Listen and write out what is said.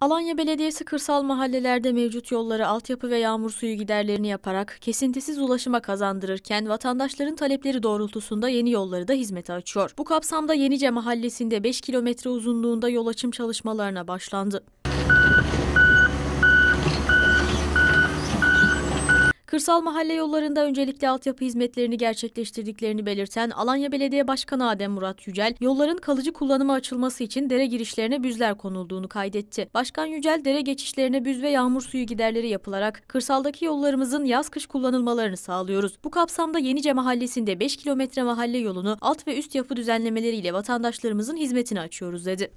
Alanya Belediyesi kırsal mahallelerde mevcut yollara altyapı ve yağmur suyu giderlerini yaparak kesintisiz ulaşıma kazandırırken vatandaşların talepleri doğrultusunda yeni yolları da hizmete açıyor. Bu kapsamda Yenice Mahallesi'nde 5 kilometre uzunluğunda yol açım çalışmalarına başlandı. Kırsal mahalle yollarında öncelikle altyapı hizmetlerini gerçekleştirdiklerini belirten Alanya Belediye Başkanı Adem Murat Yücel, yolların kalıcı kullanıma açılması için dere girişlerine büzler konulduğunu kaydetti. Başkan Yücel, dere geçişlerine büz ve yağmur suyu giderleri yapılarak kırsaldaki yollarımızın yaz-kış kullanılmalarını sağlıyoruz. Bu kapsamda Yenice Mahallesi'nde 5 kilometre mahalle yolunu alt ve üst yapı düzenlemeleriyle vatandaşlarımızın hizmetini açıyoruz dedi.